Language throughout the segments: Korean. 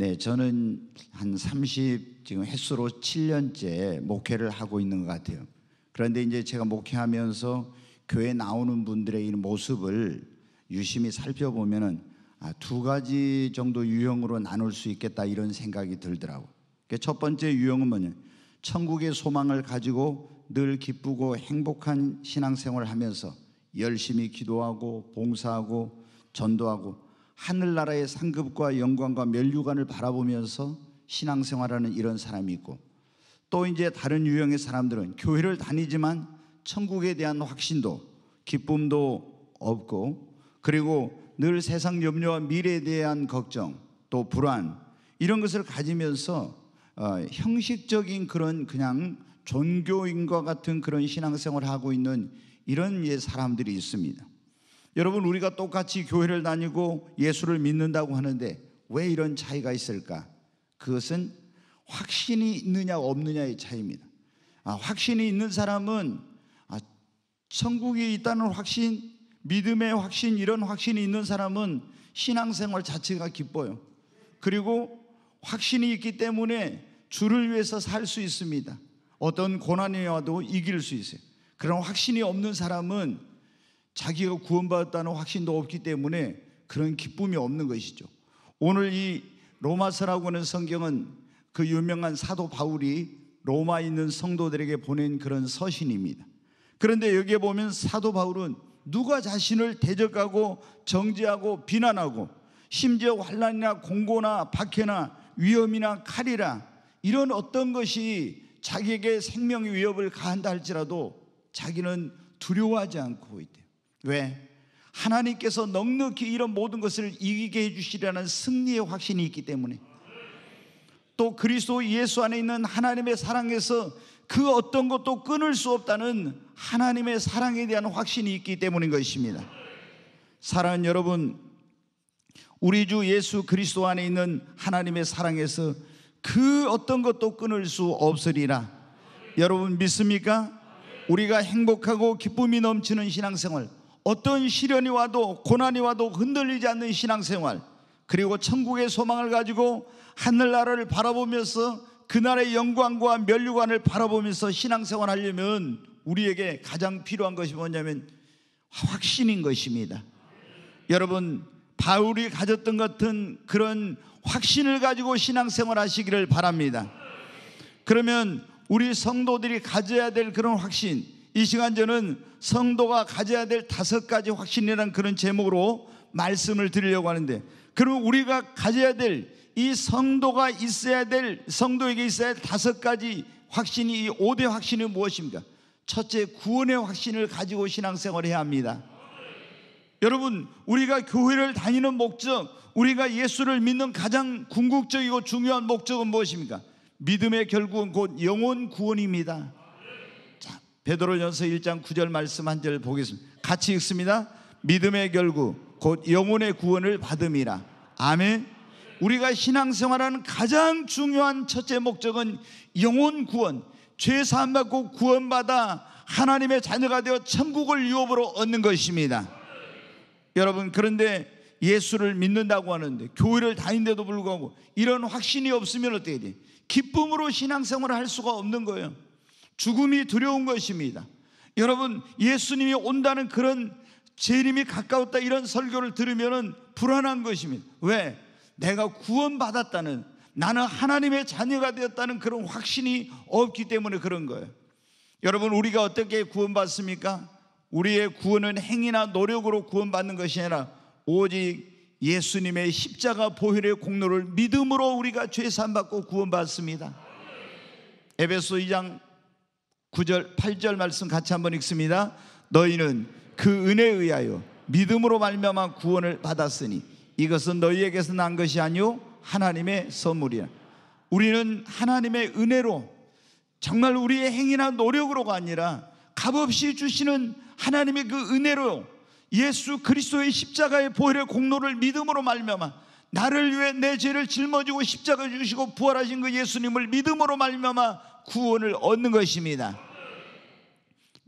네, 저는 한 30, 지금 횟수로 7년째 목회를 하고 있는 것 같아요. 그런데 이제 제가 목회하면서 교회 나오는 분들의 이 모습을 유심히 살펴보면은 아, 두 가지 정도 유형으로 나눌 수 있겠다 이런 생각이 들더라고. 그러니까 첫 번째 유형은 뭐냐? 천국의 소망을 가지고 늘 기쁘고 행복한 신앙생활을 하면서 열심히 기도하고 봉사하고 전도하고 하늘나라의 상급과 영광과 면류관을 바라보면서 신앙생활하는 이런 사람이 있고 또 이제 다른 유형의 사람들은 교회를 다니지만 천국에 대한 확신도 기쁨도 없고 그리고 늘 세상 염려와 미래에 대한 걱정 또 불안 이런 것을 가지면서 어, 형식적인 그런 그냥 종교인과 같은 그런 신앙생활을 하고 있는 이런 예 사람들이 있습니다. 여러분 우리가 똑같이 교회를 다니고 예수를 믿는다고 하는데 왜 이런 차이가 있을까? 그것은 확신이 있느냐 없느냐의 차이입니다. 아, 확신이 있는 사람은 아, 천국이 있다는 확신, 믿음의 확신 이런 확신이 있는 사람은 신앙생활 자체가 기뻐요. 그리고 확신이 있기 때문에 주를 위해서 살 수 있습니다. 어떤 고난이 와도 이길 수 있어요. 그런 확신이 없는 사람은 자기가 구원받았다는 확신도 없기 때문에 그런 기쁨이 없는 것이죠. 오늘 이 로마서라고 하는 성경은 그 유명한 사도 바울이 로마에 있는 성도들에게 보낸 그런 서신입니다. 그런데 여기에 보면 사도 바울은 누가 자신을 대적하고 정죄하고 비난하고 심지어 환란이나 공고나 박해나 위험이나 칼이라 이런 어떤 것이 자기에게 생명의 위협을 가한다 할지라도 자기는 두려워하지 않고 있다. 왜? 하나님께서 넉넉히 이런 모든 것을 이기게 해주시려는 승리의 확신이 있기 때문에 또 그리스도 예수 안에 있는 하나님의 사랑에서 그 어떤 것도 끊을 수 없다는 하나님의 사랑에 대한 확신이 있기 때문인 것입니다. 사랑하는 여러분, 우리 주 예수 그리스도 안에 있는 하나님의 사랑에서 그 어떤 것도 끊을 수 없으리라. 여러분 믿습니까? 우리가 행복하고 기쁨이 넘치는 신앙생활, 어떤 시련이 와도 고난이 와도 흔들리지 않는 신앙생활 그리고 천국의 소망을 가지고 하늘나라를 바라보면서 그날의 영광과 면류관을 바라보면서 신앙생활 하려면 우리에게 가장 필요한 것이 뭐냐면 확신인 것입니다. 여러분 바울이 가졌던 같은 그런 확신을 가지고 신앙생활 하시기를 바랍니다. 그러면 우리 성도들이 가져야 될 그런 확신 이 시간 저는 성도가 가져야 될 다섯 가지 확신이라는 그런 제목으로 말씀을 드리려고 하는데 그러면 우리가 가져야 될 이 성도가 있어야 될 성도에게 있어야 될 다섯 가지 확신이 이 5대 확신은 무엇입니까? 첫째 구원의 확신을 가지고 신앙생활을 해야 합니다. 여러분 우리가 교회를 다니는 목적 우리가 예수를 믿는 가장 궁극적이고 중요한 목적은 무엇입니까? 믿음의 결국은 곧 영혼 구원입니다. 베드로전서 1장 9절 말씀 한 절 보겠습니다. 같이 읽습니다. 믿음의 결국 곧 영혼의 구원을 받음이라. 아멘. 우리가 신앙생활하는 가장 중요한 첫째 목적은 영혼 구원, 죄 사함 받고 구원받아 하나님의 자녀가 되어 천국을 유업으로 얻는 것입니다. 여러분 그런데 예수를 믿는다고 하는데 교회를 다닌데도 불구하고 이런 확신이 없으면 어떻게 돼? 기쁨으로 신앙생활을 할 수가 없는 거예요. 죽음이 두려운 것입니다. 여러분, 예수님이 온다는 그런 재림이 가까웠다 이런 설교를 들으면은 불안한 것입니다. 왜? 내가 구원받았다는 나는 하나님의 자녀가 되었다는 그런 확신이 없기 때문에 그런 거예요. 여러분, 우리가 어떻게 구원받습니까? 우리의 구원은 행위나 노력으로 구원받는 것이 아니라 오직 예수님의 십자가 보혈의 공로를 믿음으로 우리가 죄사 받고 구원받습니다. 에베소 2장 9절 8절 말씀 같이 한번 읽습니다. 너희는 그 은혜에 의하여 믿음으로 말미암아 구원을 받았으니 이것은 너희에게서 난 것이 아니요 하나님의 선물이야. 우리는 하나님의 은혜로 정말 우리의 행위나 노력으로가 아니라 값없이 주시는 하나님의 그 은혜로 예수 그리스도의 십자가의 보혈의 공로를 믿음으로 말미암아 나를 위해 내 죄를 짊어지고 십자가 주시고 부활하신 그 예수님을 믿음으로 말미암아 구원을 얻는 것입니다.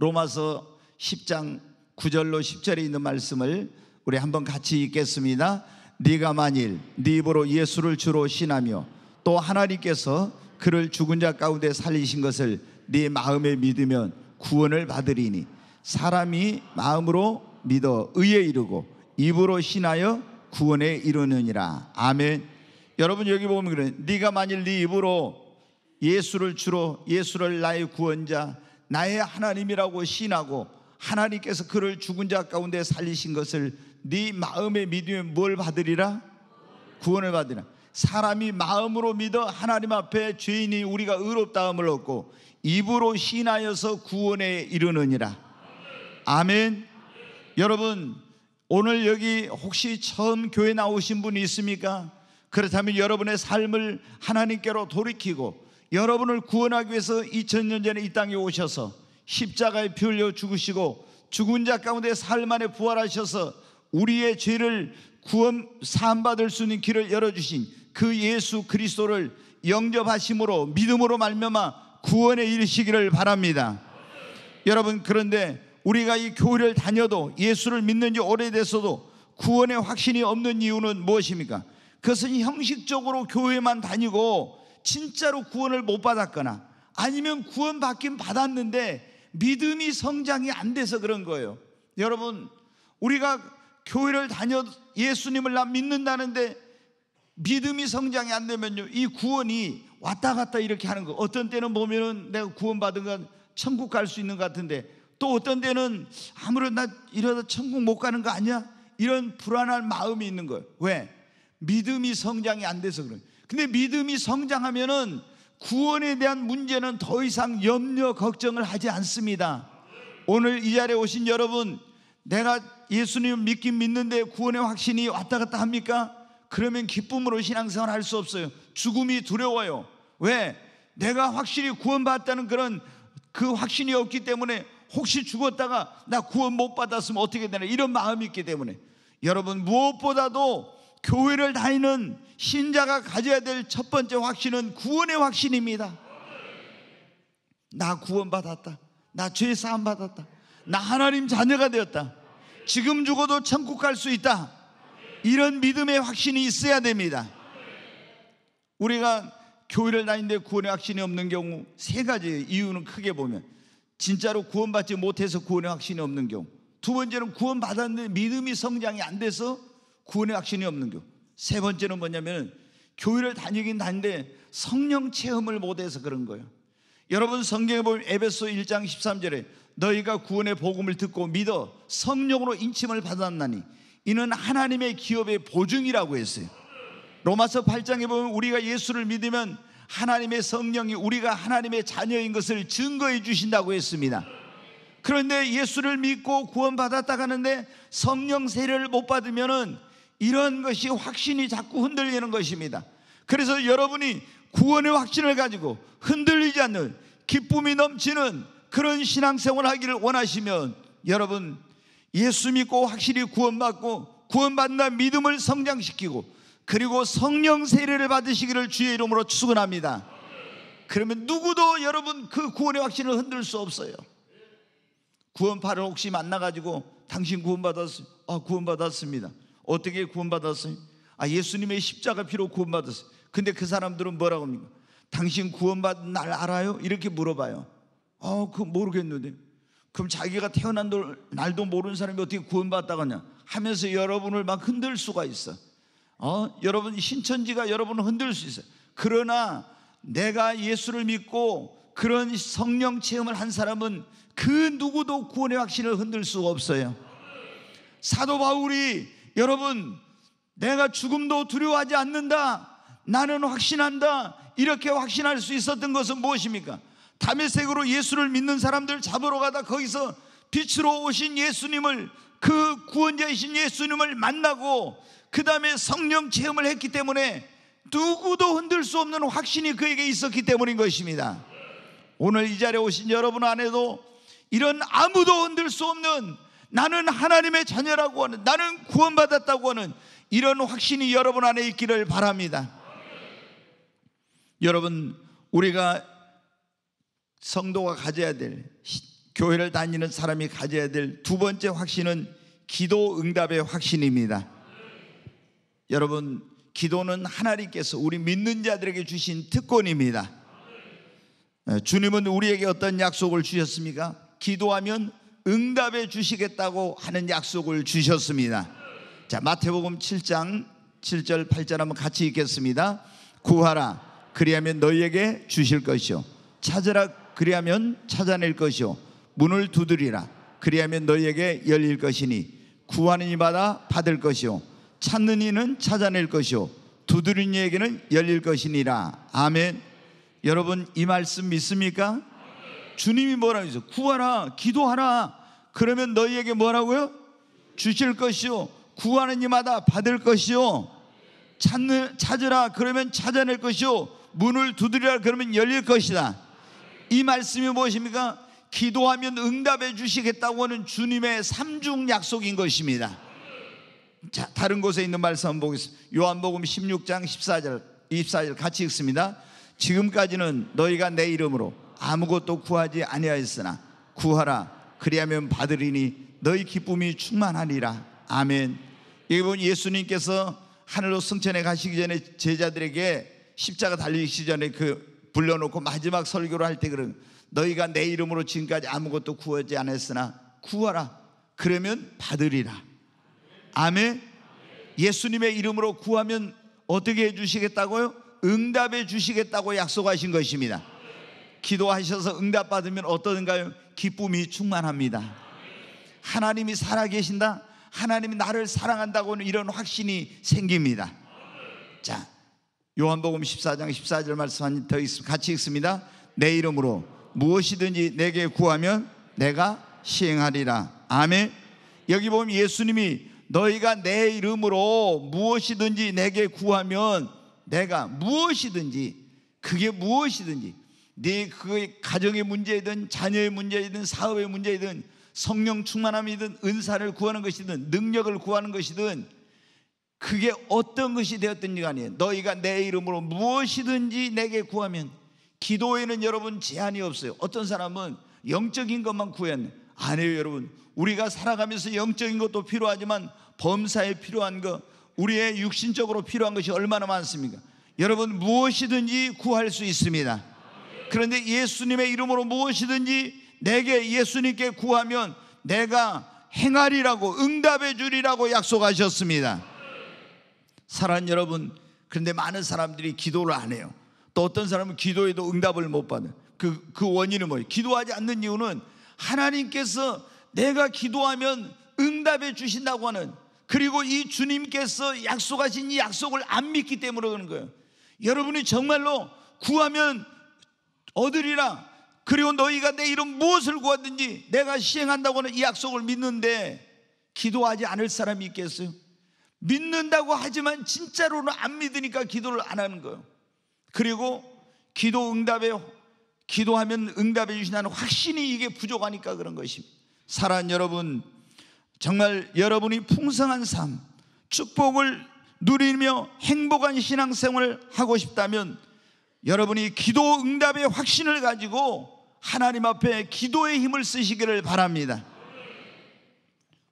로마서 10장 9절로 10절에 있는 말씀을 우리 한번 같이 읽겠습니다. 네가 만일 네 입으로 예수를 주로 신하며 또 하나님께서 그를 죽은 자 가운데 살리신 것을 네 마음에 믿으면 구원을 받으리니 사람이 마음으로 믿어 의에 이르고 입으로 신하여 구원에 이르느니라. 아멘. 여러분 여기 보면 그래. 네가 만일 네 입으로 예수를 주로 예수를 나의 구원자 나의 하나님이라고 신하고 하나님께서 그를 죽은 자 가운데 살리신 것을 네 마음에 믿으면 뭘 받으리라? 구원을 받으라. 사람이 마음으로 믿어 하나님 앞에 죄인이 우리가 의롭다함을 얻고 입으로 신하여서 구원에 이르느니라. 아멘. 여러분 오늘 여기 혹시 처음 교회 나오신 분 있습니까? 그렇다면 여러분의 삶을 하나님께로 돌이키고 여러분을 구원하기 위해서 2000년 전에 이 땅에 오셔서 십자가에 피 흘려 죽으시고 죽은 자 가운데 살만에 부활하셔서 우리의 죄를 구원 사함 받을 수 있는 길을 열어 주신 그 예수 그리스도를 영접하심으로 믿음으로 말미암아 구원에 이르시기를 바랍니다. 여러분 그런데 우리가 이 교회를 다녀도 예수를 믿는 지오래됐서도 구원의 확신이 없는 이유는 무엇입니까? 그것은 형식적으로 교회만 다니고 진짜로 구원을 못 받았거나 아니면 구원 받긴 받았는데 믿음이 성장이 안 돼서 그런 거예요. 여러분, 우리가 교회를 다녀 예수님을 나 믿는다는데 믿음이 성장이 안 되면요. 이 구원이 왔다 갔다 이렇게 하는 거. 어떤 때는 보면은 내가 구원받은 건 천국 갈 수 있는 것 같은데 또 어떤 때는 아무런 나 이러다 천국 못 가는 거 아니야? 이런 불안한 마음이 있는 거예요. 왜? 믿음이 성장이 안 돼서 그런 요 근데 믿음이 성장하면은 구원에 대한 문제는 더 이상 염려 걱정을 하지 않습니다. 오늘 이 자리에 오신 여러분, 내가 예수님 믿긴 믿는데 구원의 확신이 왔다 갔다 합니까? 그러면 기쁨으로 신앙생활 할 수 없어요. 죽음이 두려워요. 왜? 내가 확실히 구원받았다는 그런 그 확신이 없기 때문에 혹시 죽었다가 나 구원 못 받았으면 어떻게 되나 이런 마음이 있기 때문에 여러분 무엇보다도 교회를 다니는 신자가 가져야 될 첫 번째 확신은 구원의 확신입니다. 나 구원받았다. 나 죄사함 받았다. 나 하나님 자녀가 되었다. 지금 죽어도 천국 갈 수 있다. 이런 믿음의 확신이 있어야 됩니다. 우리가 교회를 다니는데 구원의 확신이 없는 경우 세 가지 이유는 크게 보면 진짜로 구원받지 못해서 구원의 확신이 없는 경우 두 번째는 구원받았는데 믿음이 성장이 안 돼서 구원의 확신이 없는 교세 번째는 뭐냐면 교회를 다니긴 다는데 성령 체험을 못해서 그런 거예요. 여러분 성경에 보면 에베소 1장 13절에 너희가 구원의 복음을 듣고 믿어 성령으로 인침을 받았나니 이는 하나님의 기업의 보증이라고 했어요. 로마서 8장에 보면 우리가 예수를 믿으면 하나님의 성령이 우리가 하나님의 자녀인 것을 증거해 주신다고 했습니다. 그런데 예수를 믿고 구원받았다 가는데 성령 세례를 못 받으면은 이런 것이 확신이 자꾸 흔들리는 것입니다. 그래서 여러분이 구원의 확신을 가지고 흔들리지 않는 기쁨이 넘치는 그런 신앙생활 하기를 원하시면 여러분 예수 믿고 확실히 구원받고 구원받는 믿음을 성장시키고 그리고 성령 세례를 받으시기를 주의 이름으로 축원합니다. 그러면 누구도 여러분 그 구원의 확신을 흔들 수 없어요. 구원파를 혹시 만나가지고 당신 구원받았, 아, 구원받았습니다. 어떻게 구원받았어요? 아, 예수님의 십자가 피로 구원받았어요. 근데 그 사람들은 뭐라고 합니까? 당신 구원받은 날 알아요? 이렇게 물어봐요. 어, 그 모르겠는데. 그럼 자기가 태어난 날도 모르는 사람이 어떻게 구원받다고 냐 하면서 여러분을 막 흔들 수가 있어. 어, 여러분 신천지가 여러분을 흔들 수 있어. 그러나 내가 예수를 믿고 그런 성령 체험을 한 사람은 그 누구도 구원의 확신을 흔들 수가 없어요. 사도 바울이 여러분, 내가 죽음도 두려워하지 않는다. 나는 확신한다. 이렇게 확신할 수 있었던 것은 무엇입니까? 담에색으로 예수를 믿는 사람들 잡으러 가다 거기서 빛으로 오신 예수님을 그 구원자이신 예수님을 만나고 그 다음에 성령 체험을 했기 때문에 누구도 흔들 수 없는 확신이 그에게 있었기 때문인 것입니다. 오늘 이 자리에 오신 여러분 안에도 이런 아무도 흔들 수 없는 나는 하나님의 자녀라고 하는 나는 구원받았다고 하는 이런 확신이 여러분 안에 있기를 바랍니다. 여러분 우리가 성도가 가져야 될 교회를 다니는 사람이 가져야 될 두 번째 확신은 기도 응답의 확신입니다. 여러분 기도는 하나님께서 우리 믿는 자들에게 주신 특권입니다. 어, 주님은 우리에게 어떤 약속을 주셨습니까? 기도하면 응답해 주시겠다고 하는 약속을 주셨습니다. 자, 마태복음 7장 7절 8절 한번 같이 읽겠습니다. 구하라 그리하면 너희에게 주실 것이요 찾으라 그리하면 찾아낼 것이요 문을 두드리라 그리하면 너희에게 열릴 것이니 구하는 이마다 받을 것이요 찾는 이는 찾아낼 것이요 두드리는 이에게는 열릴 것이니라 아멘 여러분 이 말씀 믿습니까? 주님이 뭐라고 했어? 구하라, 기도하라. 그러면 너희에게 뭐라고요? 주실 것이요. 구하는 이마다 받을 것이요. 찾는, 찾으라. 그러면 찾아낼 것이요. 문을 두드리라. 그러면 열릴 것이다. 이 말씀이 무엇입니까? 기도하면 응답해 주시겠다고 하는 주님의 삼중 약속인 것입니다. 자, 다른 곳에 있는 말씀 한번 보겠습니다. 요한복음 16장 14절, 24절 같이 읽습니다. 지금까지는 너희가 내 이름으로 아무것도 구하지 아니하였으나 구하라 그리하면 받으리니 너희 기쁨이 충만하리라 아멘 여기 보 예수님께서 하늘로 승천해 가시기 전에 제자들에게 십자가 달리기 전에 그 불러놓고 마지막 설교를 할때 그런 너희가 내 이름으로 지금까지 아무것도 구하지 않았으나 구하라 그러면 받으리라 아멘 예수님의 이름으로 구하면 어떻게 해주시겠다고요? 응답해 주시겠다고 약속하신 것입니다 기도하셔서 응답받으면 어떠는가요? 기쁨이 충만합니다. 하나님이 살아계신다. 하나님이 나를 사랑한다고는 이런 확신이 생깁니다. 자, 요한복음 14장 14절 말씀 한더 같이 읽습니다. 내 이름으로 무엇이든지 내게 구하면 내가 시행하리라. 아멘. 여기 보면 예수님이 너희가 내 이름으로 무엇이든지 내게 구하면 내가 무엇이든지 그게 무엇이든지 네그 가정의 문제이든 자녀의 문제이든 사업의 문제이든 성령 충만함이든 은사를 구하는 것이든 능력을 구하는 것이든 그게 어떤 것이 되었든지 간에 너희가 내 이름으로 무엇이든지 내게 구하면 기도에는 여러분 제한이 없어요. 어떤 사람은 영적인 것만 구해네 아니에요, 여러분. 우리가 살아가면서 영적인 것도 필요하지만 범사에 필요한 것, 우리의 육신적으로 필요한 것이 얼마나 많습니까? 여러분 무엇이든지 구할 수 있습니다. 그런데 예수님의 이름으로 무엇이든지 내게 예수님께 구하면 내가 행하리라고 응답해 주리라고 약속하셨습니다. 사랑 여러분, 그런데 많은 사람들이 기도를 안 해요. 또 어떤 사람은 기도에도 응답을 못 받는 그, 그 원인은 뭐예요? 기도하지 않는 이유는 하나님께서 내가 기도하면 응답해 주신다고 하는 그리고 이 주님께서 약속하신 이 약속을 안 믿기 때문에 그런 거예요. 여러분이 정말로 구하면 얻으리라. 그리고 너희가 내 이름 무엇을 구하든지 내가 시행한다고 하 는이 약속을 믿는데 기도하지 않을 사람이 있겠어요? 믿는다고 하지만 진짜로는 안 믿으니까 기도를 안 하는 거예요. 그리고 기도 응답에 기도하면 응답해 주신다는 확신이 이게 부족하니까 그런 것입니다. 사랑 여러분, 정말 여러분이 풍성한 삶, 축복을 누리며 행복한 신앙생활을 하고 싶다면 여러분이 기도 응답의 확신을 가지고 하나님 앞에 기도의 힘을 쓰시기를 바랍니다.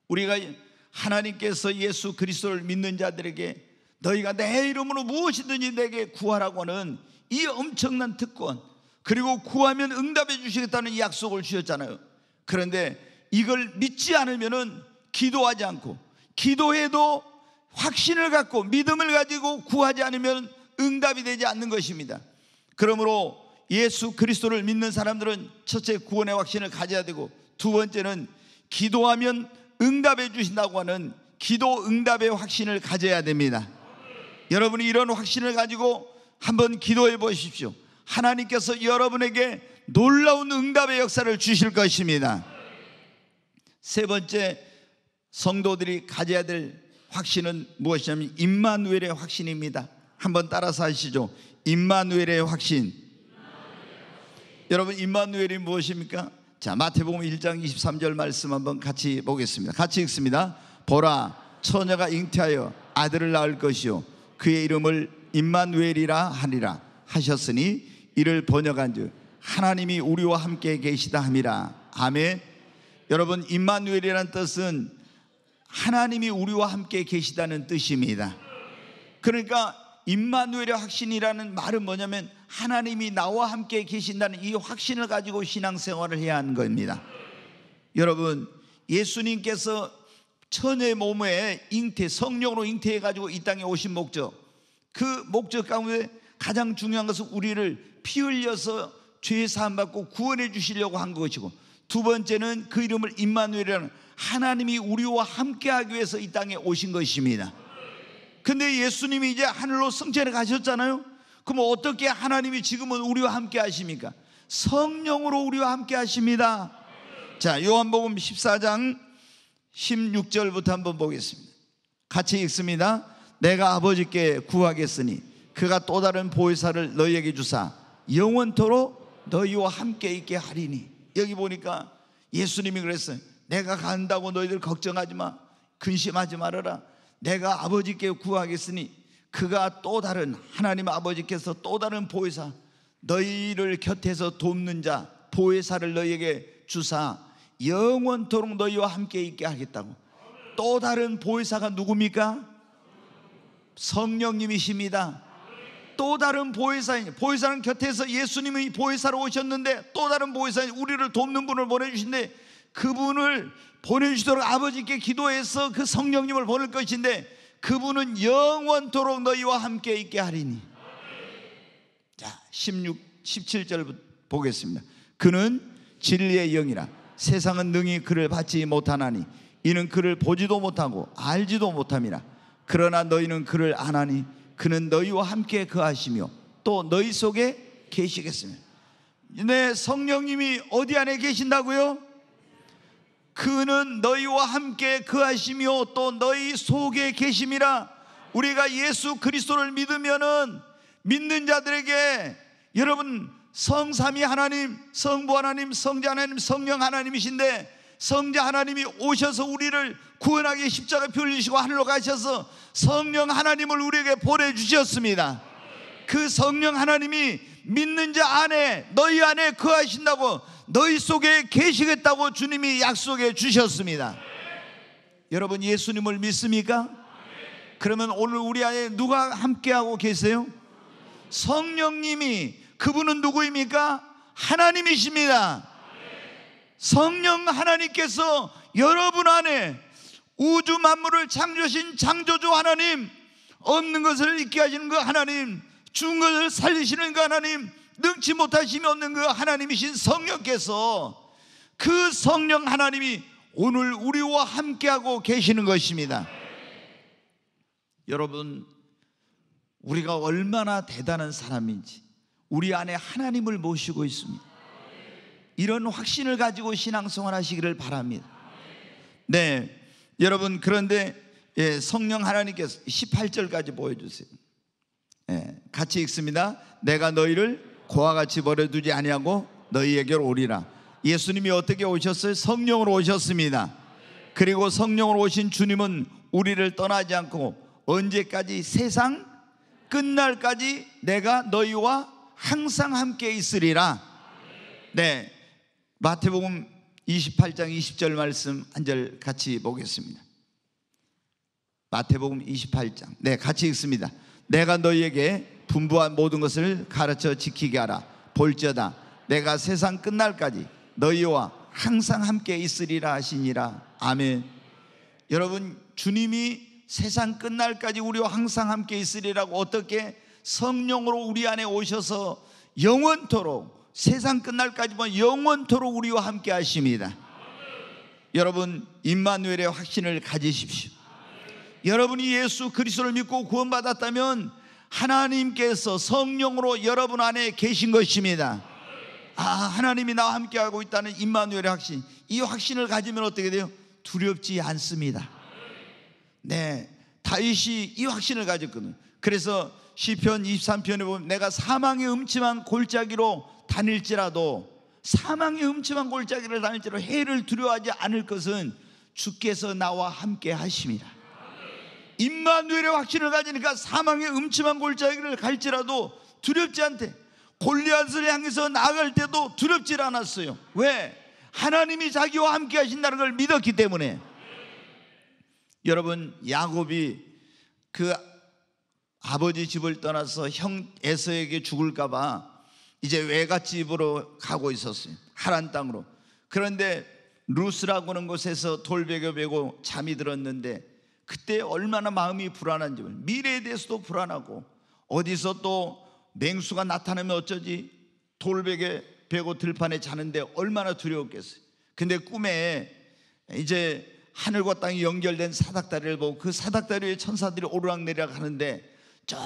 우리가 하나님께서 예수 그리스도를 믿는 자들에게 너희가 내 이름으로 무엇이든지 내게 구하라고는 이 엄청난 특권 그리고 구하면 응답해 주시겠다는 약속을 주셨잖아요. 그런데 이걸 믿지 않으면은 기도하지 않고 기도해도 확신을 갖고 믿음을 가지고 구하지 않으면 응답이 되지 않는 것입니다. 그러므로 예수 그리스도를 믿는 사람들은 첫째 구원의 확신을 가져야 되고 두 번째는 기도하면 응답해 주신다고 하는 기도 응답의 확신을 가져야 됩니다. 여러분이 이런 확신을 가지고 한번 기도해 보십시오. 하나님께서 여러분에게 놀라운 응답의 역사를 주실 것입니다. 세 번째 성도들이 가져야 될 확신은 무엇이냐면 임마누엘 확신입니다. 한번 따라서 하시죠. 임마누엘의 확신. 여러분 임마누엘이 무엇입니까? 자 마태복음 1장 23절 말씀 한번 같이 보겠습니다. 같이 읽습니다. 보라 처녀가 잉태하여 아들을 낳을 것이요 그의 이름을 임마누엘이라 하리라 하셨으니 이를 번역한즉 하나님이 우리와 함께 계시다 함이라. 아멘. 여러분 임마누엘이라는 뜻은 하나님이 우리와 함께 계시다는 뜻입니다. 그러니까 임마누엘의 확신이라는 말은 뭐냐면 하나님이 나와 함께 계신다는 이 확신을 가지고 신앙생활을 해야 하는 겁니다. 여러분, 예수님께서 천의 몸에 잉태, 성령으로 잉태해 가지고 이 땅에 오신 목적. 그 목적 가운데 가장 중요한 것은 우리를 피 흘려서 죄 사함 받고 구원해 주시려고 한 것이고 두 번째는 그 이름을 임마누엘이라는 하나님이 우리와 함께하기 위해서 이 땅에 오신 것입니다. 근데 예수님이 이제 하늘로 성천해 가셨잖아요. 그럼 어떻게 하나님이 지금은 우리와 함께 하십니까? 성령으로 우리와 함께 하십니다. 자, 요한복음 14장 16절부터 한번 보겠습니다. 같이 읽습니다. 내가 아버지께 구하겠으니 그가 또 다른 보혜사를 너희에게 주사 영원토록 너희와 함께 있게 하리니 여기 보니까 예수님이 그랬어요. 내가 간다고 너희들 걱정하지 마. 근심하지 말아라. 내가 아버지께 구하겠으니 그가 또 다른 하나님 아버지께서 또 다른 보혜사 너희를 곁에서 돕는 자 보혜사를 너희에게 주사 영원토록 너희와 함께 있게 하겠다고 또 다른 보혜사가 누굽니까? 성령님이십니다 또 다른 보혜사인 보혜사는 곁에서 예수님이 보혜사로 오셨는데 또 다른 보혜사인 우리를 돕는 분을 보내주신데 그분을 보내주시도록 아버지께 기도해서 그 성령님을 보낼 것인데 그분은 영원토록 너희와 함께 있게 하리니. 자, 16, 17절 보겠습니다. 그는 진리의 영이라 세상은 능히 그를 받지 못하나니 이는 그를 보지도 못하고 알지도 못함이라. 그러나 너희는 그를 안하니 그는 너희와 함께 그하시며 또 너희 속에 계시겠습니다. 내 네, 성령님이 어디 안에 계신다고요? 그는 너희와 함께 그하시며 또 너희 속에 계심이라 우리가 예수 그리스도를 믿으면은 믿는 자들에게 여러분 성삼위 하나님, 성부 하나님, 성자 하나님, 성령 하나님이신데 성자 하나님이 오셔서 우리를 구원하기 십자가 표현시고 하늘로 가셔서 성령 하나님을 우리에게 보내주셨습니다. 그 성령 하나님이 믿는 자 안에 너희 안에 거하신다고 너희 속에 계시겠다고 주님이 약속해 주셨습니다. 여러분 예수님을 믿습니까? 그러면 오늘 우리 안에 누가 함께하고 계세요? 성령님이 그분은 누구입니까? 하나님이십니다. 성령 하나님께서 여러분 안에 우주 만물을 창조하신 창조주 하나님, 없는 것을 있게 하시는 그 하나님, 죽은 것을 살리시는 그 하나님, 능치 못하심이 없는 그 하나님이신 성령께서 그 성령 하나님이 오늘 우리와 함께하고 계시는 것입니다. 여러분, 우리가 얼마나 대단한 사람인지 우리 안에 하나님을 모시고 있습니다. 이런 확신을 가지고 신앙성활 하시기를 바랍니다. 네. 여러분, 그런데 예, 성령 하나님께서 18절까지 보여주세요. 예, 같이 읽습니다. 내가 너희를 고와 같이 버려두지 아니하고 너희에게로 오리라. 예수님이 어떻게 오셨어요? 성령으로 오셨습니다. 그리고 성령으로 오신 주님은 우리를 떠나지 않고 언제까지 세상 끝날까지 내가 너희와 항상 함께 있으리라. 네. 마태복음 28장 20절 말씀 한 절 같이 보겠습니다. 마태복음 28장. 네, 같이 읽습니다. 내가 너희에게 분부한 모든 것을 가르쳐 지키게 하라. 볼지어다 내가 세상 끝날까지 너희와 항상 함께 있으리라 하시니라. 아멘. 여러분 주님이 세상 끝날까지 우리와 항상 함께 있으리라고 어떻게 성령으로 우리 안에 오셔서 영원토록 세상 끝날까지만 뭐 영원토록 우리와 함께 하십니다. 여러분 임마누엘의 확신을 가지십시오. 여러분이 예수 그리스도를 믿고 구원받았다면 하나님께서 성령으로 여러분 안에 계신 것입니다. 아, 하나님이 나와 함께하고 있다는 임마누엘의 확신. 이 확신을 가지면 어떻게 돼요? 두렵지 않습니다. 네. 다윗이 이 확신을 가졌거든요. 그래서 시편 23편에 보면 내가 사망의 음침한 골짜기로 다닐지라도 사망의 음침한 골짜기를 다닐지라도 해를 두려워하지 않을 것은 주께서 나와 함께 하십니다. 임마누엘의 확신을 가지니까 사망의 음침한 골짜기를 갈지라도 두렵지 않대. 골리앗을 향해서 나갈 때도 두렵지 않았어요. 왜? 하나님이 자기와 함께 하신다는 걸 믿었기 때문에. 여러분 야곱이 그 아버지 집을 떠나서 형 에서에게 죽을까 봐 이제 외갓집으로 가고 있었어요. 하란 땅으로. 그런데 루스라고 하는 곳에서 돌베겨 베고 잠이 들었는데 그때 얼마나 마음이 불안한지 미래에 대해서도 불안하고 어디서 또 냉수가 나타나면 어쩌지 돌베개 베고 들판에 자는데 얼마나 두려웠겠어요 근데 꿈에 이제 하늘과 땅이 연결된 사닥다리를 보고 그 사닥다리에 천사들이 오르락내리락 하는데 저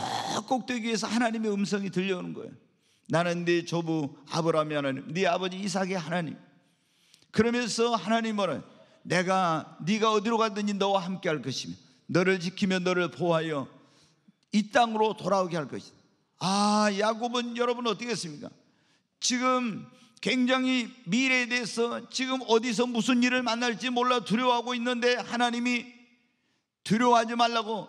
꼭대기에서 하나님의 음성이 들려오는 거예요 나는 네 조부 아브라함의 하나님 네 아버지 이삭의 하나님 그러면서 하나님은 내가 네가 어디로 가든지 너와 함께 할 것이며 너를 지키며 너를 보호하여 이 땅으로 돌아오게 할 것이다. 아, 야곱은 여러분 어떻겠습니까? 지금 굉장히 미래에 대해서 지금 어디서 무슨 일을 만날지 몰라 두려워하고 있는데 하나님이 두려워하지 말라고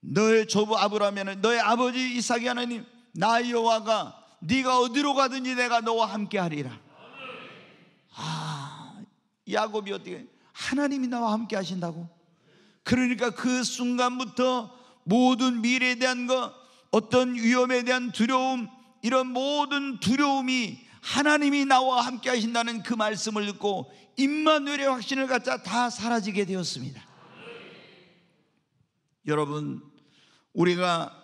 너의 조부 아브라함에는 너의 아버지 이삭이 하나님 나의 여호와가 네가 어디로 가든지 내가 너와 함께 하리라. 아, 야곱이 어떻게 하나님이 나와 함께 하신다고. 그러니까 그 순간부터 모든 미래에 대한 것, 어떤 위험에 대한 두려움, 이런 모든 두려움이 하나님이 나와 함께 하신다는 그 말씀을 듣고 임마누엘의 확신을 갖자 다 사라지게 되었습니다. 여러분, 우리가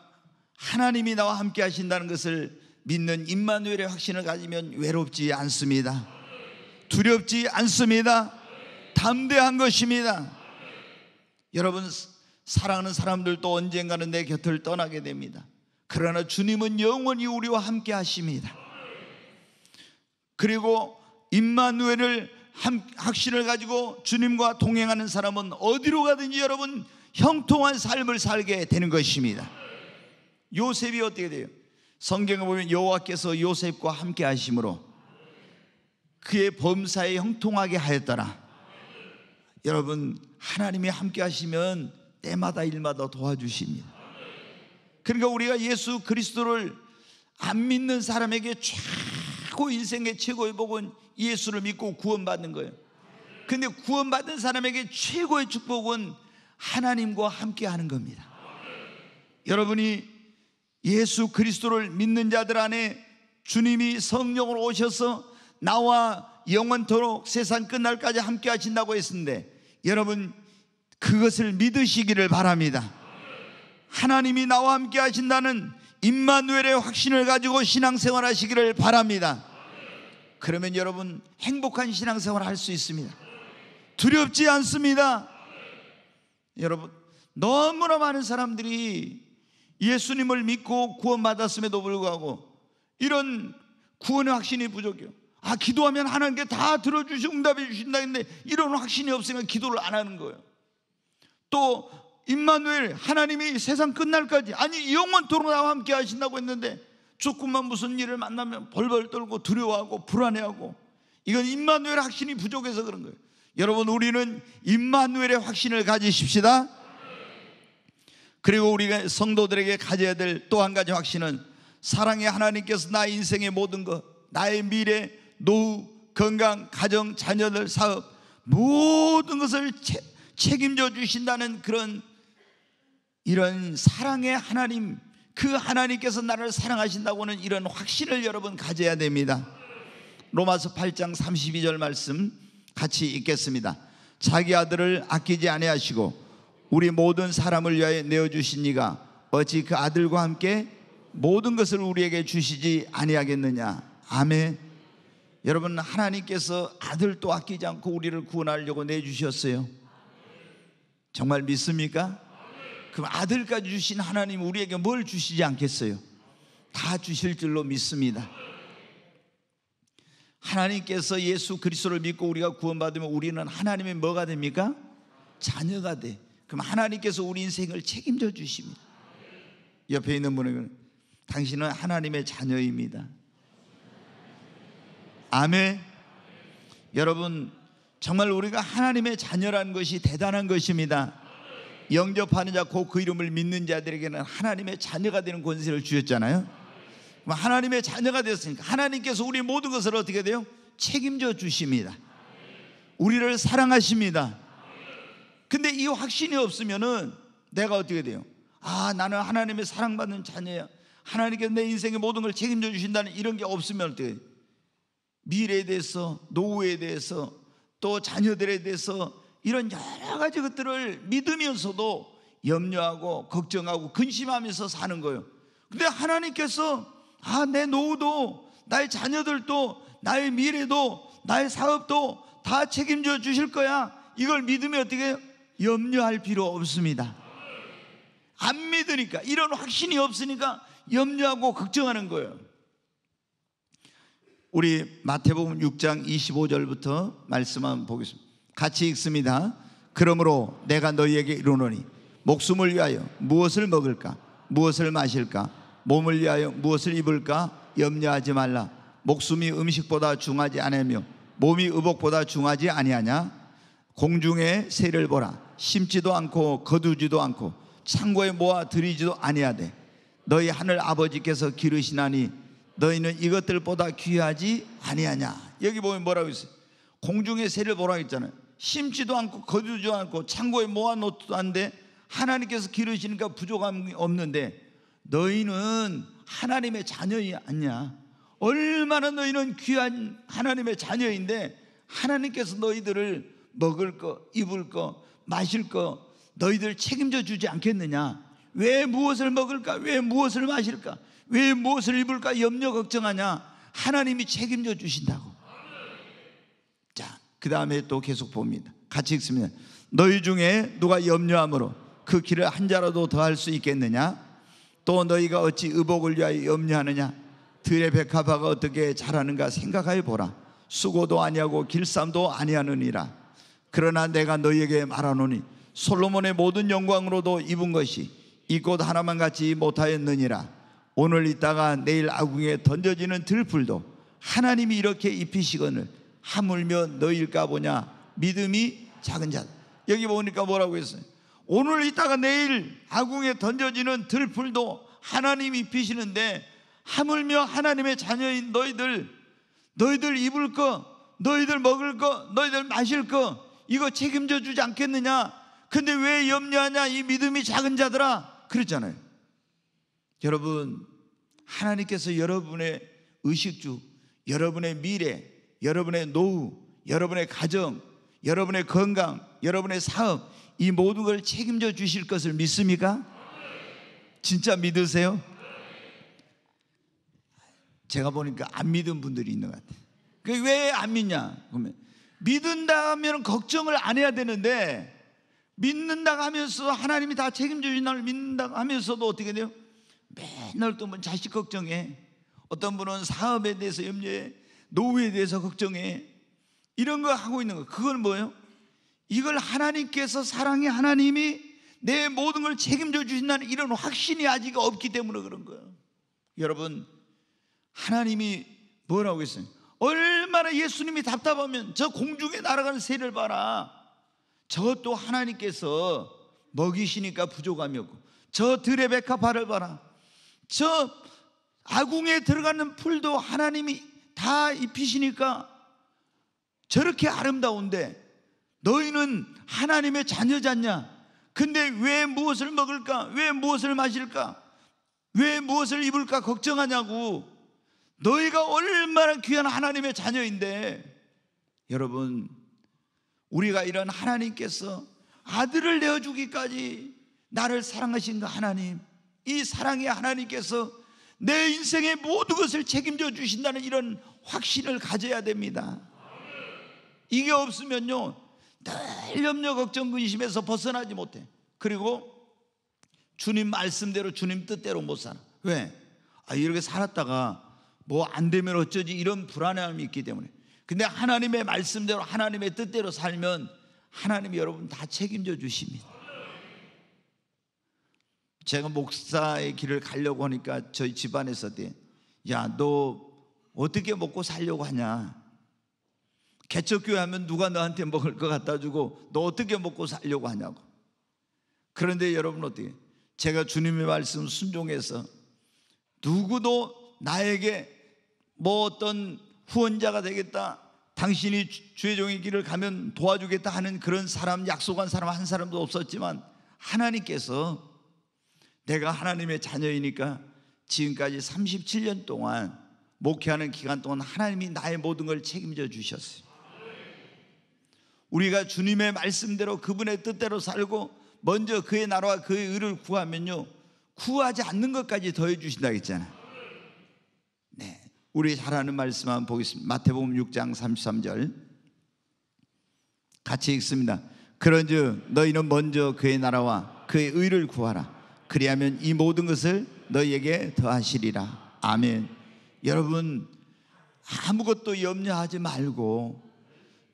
하나님이 나와 함께 하신다는 것을 믿는 임마누엘의 확신을 가지면 외롭지 않습니다. 두렵지 않습니다. 담대한 것입니다. 여러분 사랑하는 사람들도 언젠가는 내 곁을 떠나게 됩니다. 그러나 주님은 영원히 우리와 함께 하십니다. 그리고 임마누엘을 확신을 가지고 주님과 동행하는 사람은 어디로 가든지 여러분 형통한 삶을 살게 되는 것입니다. 요셉이 어떻게 돼요? 성경에 보면 여호와께서 요셉과 함께 하심으로 그의 범사에 형통하게 하였더라. 여러분 하나님이 함께 하시면 때마다 일마다 도와주십니다. 그러니까 우리가 예수 그리스도를 안 믿는 사람에게 최고 인생의 최고의 복은 예수를 믿고 구원받는 거예요. 근데 구원받은 사람에게 최고의 축복은 하나님과 함께 하는 겁니다. 여러분이 예수 그리스도를 믿는 자들 안에 주님이 성령으로 오셔서 나와 영원토록 세상 끝날까지 함께 하신다고 했는데 여러분 그것을 믿으시기를 바랍니다. 하나님이 나와 함께 하신다는 임마누엘의 확신을 가지고 신앙생활 하시기를 바랍니다. 그러면 여러분 행복한 신앙생활 할수 있습니다. 두렵지 않습니다. 여러분 너무나 많은 사람들이 예수님을 믿고 구원받았음에도 불구하고 이런 구원의 확신이 부족해요. 아, 기도하면 하나님께 다 들어주시고 응답해 주신다 했는데 이런 확신이 없으면 기도를 안 하는 거예요. 또, 임마누엘 하나님이 세상 끝날까지 아니 영원토록 나와 함께 하신다고 했는데 조금만 무슨 일을 만나면 벌벌 떨고 두려워하고 불안해하고 이건 임마누엘 확신이 부족해서 그런 거예요. 여러분 우리는 임마누엘의 확신을 가지십시다. 그리고 우리가 성도들에게 가져야 될 또 한 가지 확신은 사랑의 하나님께서 나의 인생의 모든 것, 나의 미래, 노후, 건강, 가정, 자녀들, 사업 모든 것을 채, 책임져 주신다는 그런 이런 사랑의 하나님 그 하나님께서 나를 사랑하신다고 하는 이런 확신을 여러분 가져야 됩니다. 로마서 8장 32절 말씀 같이 읽겠습니다. 자기 아들을 아끼지 아니하시고 우리 모든 사람을 위하여 내어 주신 이가 어찌 그 아들과 함께 모든 것을 우리에게 주시지 아니하겠느냐. 아멘. 여러분 하나님께서 아들 또 아끼지 않고 우리를 구원하려고 내주셨어요. 정말 믿습니까? 그럼 아들까지 주신 하나님 우리에게 뭘 주시지 않겠어요? 다 주실 줄로 믿습니다. 하나님께서 예수 그리스도를 믿고 우리가 구원받으면 우리는 하나님의 뭐가 됩니까? 자녀가 돼. 그럼 하나님께서 우리 인생을 책임져 주십니다. 옆에 있는 분에 당신은 하나님의 자녀입니다. 아멘. 여러분, 정말 우리가 하나님의 자녀라는 것이 대단한 것입니다. 영접하는 자, 곧그 이름을 믿는 자들에게는 하나님의 자녀가 되는 권세를 주셨잖아요. 하나님의 자녀가 되었으니까 하나님께서 우리 모든 것을 어떻게 돼요? 책임져 주십니다. 우리를 사랑하십니다. 근데 이 확신이 없으면은 내가 어떻게 돼요? 아, 나는 하나님의 사랑받는 자녀야. 하나님께서 내 인생의 모든 걸 책임져 주신다는 이런 게 없으면 어떻게 돼요? 미래에 대해서, 노후에 대해서, 또 자녀들에 대해서 이런 여러 가지 것들을 믿으면서도 염려하고 걱정하고 근심하면서 사는 거예요. 근데 하나님께서 아, 내 노후도 나의 자녀들도 나의 미래도 나의 사업도 다 책임져 주실 거야. 이걸 믿으면 어떻게 염려할 필요 없습니다. 안 믿으니까 이런 확신이 없으니까 염려하고 걱정하는 거예요. 우리 마태복음 6장 25절부터 말씀 한번 보겠습니다. 같이 읽습니다. 그러므로 내가 너희에게 이르노니 목숨을 위하여 무엇을 먹을까 무엇을 마실까 몸을 위하여 무엇을 입을까 염려하지 말라 목숨이 음식보다 중하지 않으며 몸이 의복보다 중하지 아니하냐 공중의 새를 보라 심지도 않고 거두지도 않고 창고에 모아 들이지도 아니하되 너희 하늘 아버지께서 기르시나니 너희는 이것들보다 귀하지 아니하냐. 여기 보면 뭐라고 있어요? 공중의 새를 보라고 했잖아요. 심지도 않고 거두지도 않고 창고에 모아놓지도 않는데 하나님께서 기르시니까 부족함이 없는데 너희는 하나님의 자녀이 아니냐. 얼마나 너희는 귀한 하나님의 자녀인데 하나님께서 너희들을 먹을 거, 입을 거, 마실 거 너희들 책임져 주지 않겠느냐. 왜 무엇을 먹을까? 왜 무엇을 마실까? 왜 무엇을 입을까 염려 걱정하냐? 하나님이 책임져 주신다고. 자, 그 다음에 또 계속 봅니다. 같이 읽습니다. 너희 중에 누가 염려함으로 그 길을 한 자라도 더 할 수 있겠느냐? 또 너희가 어찌 의복을 위하여 염려하느냐? 들의 백합화가 어떻게 자라는가 생각하여 보라. 수고도 아니하고 길쌈도 아니하느니라. 그러나 내가 너희에게 말하노니 솔로몬의 모든 영광으로도 입은 것이 이 꽃 하나만 갖지 못하였느니라. 오늘 있다가 내일 아궁에 던져지는 들풀도 하나님이 이렇게 입히시거늘 하물며 너일까 보냐 믿음이 작은 자 여기 보니까 뭐라고 했어요 오늘 있다가 내일 아궁에 던져지는 들풀도 하나님이 입히시는데 하물며 하나님의 자녀인 너희들 너희들 입을 거 너희들 먹을 거 너희들 마실 거 이거 책임져 주지 않겠느냐 근데 왜 염려하냐 이 믿음이 작은 자들아 그랬잖아요 여러분, 하나님께서 여러분의 의식주, 여러분의 미래, 여러분의 노후, 여러분의 가정, 여러분의 건강, 여러분의 사업, 이 모든 걸 책임져 주실 것을 믿습니까? 진짜 믿으세요? 제가 보니까 안 믿은 분들이 있는 것 같아요. 그 왜 안 믿냐? 그러면 믿은다면 걱정을 안 해야 되는데 믿는다 하면서 하나님이 다 책임져 주신다 믿는다 하면서도 어떻게 돼요? 맨날 또 뭐 자식 걱정해. 어떤 분은 사업에 대해서 염려해. 노후에 대해서 걱정해. 이런 거 하고 있는 거. 그건 뭐예요? 이걸 하나님께서 사랑해 하나님이 내 모든 걸 책임져 주신다는 이런 확신이 아직 없기 때문에 그런 거예요. 여러분, 하나님이 뭐라고 했어요? 얼마나 예수님이 답답하면 저 공중에 날아가는 새를 봐라. 저것도 하나님께서 먹이시니까 부족함이 없고 저드레백카화를 봐라. 저 아궁에 들어가는 풀도 하나님이 다 입히시니까 저렇게 아름다운데 너희는 하나님의 자녀잖냐? 근데 왜 무엇을 먹을까? 왜 무엇을 마실까? 왜 무엇을 입을까 걱정하냐고. 너희가 얼마나 귀한 하나님의 자녀인데 여러분 우리가 이런 하나님께서 아들을 내어주기까지 나를 사랑하신 그 하나님 이 사랑의 하나님께서 내 인생의 모든 것을 책임져 주신다는 이런 확신을 가져야 됩니다. 이게 없으면요, 늘 염려, 걱정, 근심에서 벗어나지 못해. 그리고 주님 말씀대로 주님 뜻대로 못 살아. 왜? 아, 이렇게 살았다가 뭐 안 되면 어쩌지 이런 불안함이 있기 때문에. 근데 하나님의 말씀대로 하나님의 뜻대로 살면 하나님이 여러분 다 책임져 주십니다. 제가 목사의 길을 가려고 하니까 저희 집안에서 야, 너 어떻게 먹고 살려고 하냐? 개척교회 하면 누가 너한테 먹을 거 갖다 주고 너 어떻게 먹고 살려고 하냐고. 그런데 여러분 어떻게? 제가 주님의 말씀 순종해서 누구도 나에게 뭐 어떤 후원자가 되겠다. 당신이 주의종의 길을 가면 도와주겠다 하는 그런 사람 약속한 사람 한 사람도 없었지만 하나님께서 내가 하나님의 자녀이니까 지금까지 37년 동안 목회하는 기간 동안 하나님이 나의 모든 걸 책임져 주셨어요. 우리가 주님의 말씀대로 그분의 뜻대로 살고 먼저 그의 나라와 그의 의를 구하면요. 구하지 않는 것까지 더해 주신다 했잖아요. 네. 우리 잘 아는 말씀 한번 보겠습니다. 마태복음 6장 33절. 같이 읽습니다. 그런즉 너희는 먼저 그의 나라와 그의 의를 구하라. 그리하면 이 모든 것을 너희에게 더하시리라. 아멘. 여러분 아무것도 염려하지 말고